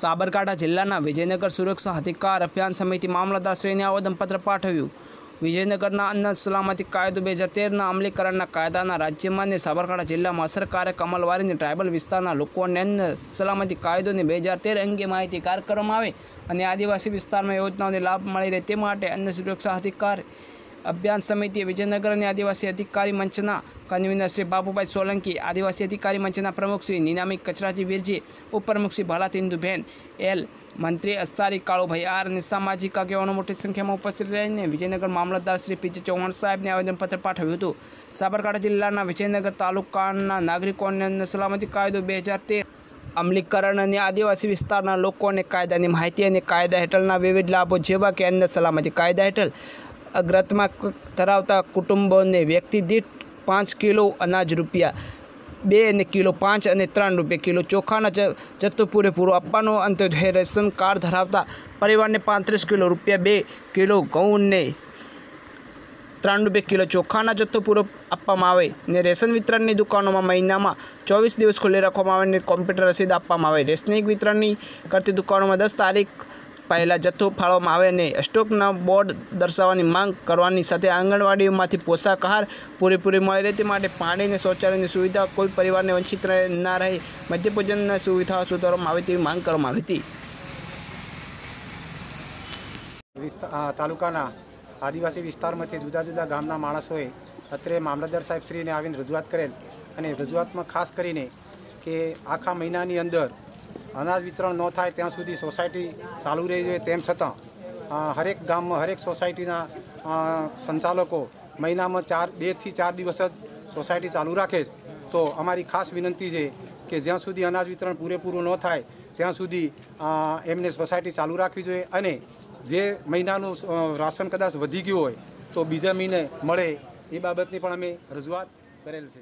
સાબરકાંઠા જિલ્લાના વિજયનગર સુરક્ષા અધિકાર અભિયાન સમિતિ મામલતદારશ્રીને આવેદનપત્ર પાઠવ્યું વિજયનગરના અન્ન સલામતી કાયદો બે હજાર તેરના અમલીકરણના કાયદાના રાજ્યમાં અને સાબરકાંઠા જિલ્લામાં અસરકારક અમલવારીને ટ્રાઇબલ વિસ્તારના લોકોને અન્ન સલામતી કાયદોને બે હજાર તેર અંગે માહિતીગાર કરવામાં આવે અને આદિવાસી વિસ્તારમાં યોજનાઓને લાભ મળી રહે તે માટે અન્ન સુરક્ષા અધિકાર અભિયાન સમિતિએ વિજયનગર અને આદિવાસી અધિકારી મંચના કન્વીનર શ્રી બાબુભાઈ સોલંકી આદિવાસી અધિકારી મંચના પ્રમુખ શ્રી નીનામી કચરાજી વીરજી ઉપપ્રમુખ શ્રી ભાલાતિંદુબેન એલ મંત્રી અસારી કાળુભાઈ આર અને સામાજિક આગેવાનો મોટી સંખ્યામાં ઉપસ્થિત રહીને વિજયનગર મામલતદાર શ્રી પીજી ચૌહાણ સાહેબને આવેદનપત્ર પાઠવ્યું હતું સાબરકાંઠા જિલ્લાના વિજયનગર તાલુકાના નાગરિકોને સલામતી કાયદો બે હજાર તેર અમલીકરણ અને આદિવાસી વિસ્તારના લોકોને કાયદાની માહિતી અને કાયદા હેઠળના વિવિધ લાભો જેવા કે અન્ય સલામતી કાયદા હેઠળ અગ્રતમાં ધરાવતા કુટુંબોને વ્યક્તિ દીઠ પાંચ કિલો અનાજ રૂપિયા બે અને કિલો પાંચ અને ત્રણ રૂપિયા કિલો ચોખાના જથ્થો પૂરેપૂરો આપવાનો અંતે રેશન કાર્ડ ધરાવતા પરિવારને પાંત્રીસ કિલો રૂપિયા બે કિલો ઘઉંને ત્રણ રૂપિયા કિલો ચોખાના જથ્થો પૂરો આપવામાં આવે ને રેશન વિતરણની દુકાનોમાં મહિનામાં ચોવીસ દિવસ ખુલ્લી રાખવામાં આવે ને કોમ્પ્યુટર રસીદ આપવામાં આવે રેશનિક વિતરણની કરતી દુકાનોમાં દસ તારીખ પહેલાં જથ્થો ફાળવામાં આવે નહીં સ્ટોકના બોર્ડ દર્શાવવાની માંગ કરવાની સાથે આંગણવાડીમાંથી પોષાક આહાર પૂરેપૂરી મળી રહે તે માટે પાણી અને શૌચાલયની સુવિધા કોઈ પરિવારને વંચિત ના રહે મધ્યભોજનની સુવિધાઓ સુધારવામાં આવે તેવી માંગ કરવામાં આવી હતી તાલુકાના આદિવાસી વિસ્તારમાંથી જુદા જુદા ગામના માણસોએ અત્રે મામલતદાર સાહેબ શ્રીને આવીને રજૂઆત કરેલ અને રજૂઆતમાં ખાસ કરીને કે આખા મહિનાની અંદર અનાજ વિતરણ ન થાય ત્યાં સુધી સોસાયટી ચાલુ રહી જોઈએ તેમ છતાં હરેક ગામમાં હરેક સોસાયટીના સંચાલકો મહિનામાં ચાર બેથી ચાર દિવસ જ સોસાયટી ચાલુ રાખે તો અમારી ખાસ વિનંતી છે કે જ્યાં સુધી અનાજ વિતરણ પૂરેપૂરું ન થાય ત્યાં સુધી એમને સોસાયટી ચાલુ રાખવી જોઈએ અને જે મહિનાનું રાશન કદાચ વધી ગયું હોય તો બીજા મહિને મળે એ બાબતની પણ અમે રજૂઆત કરેલ છે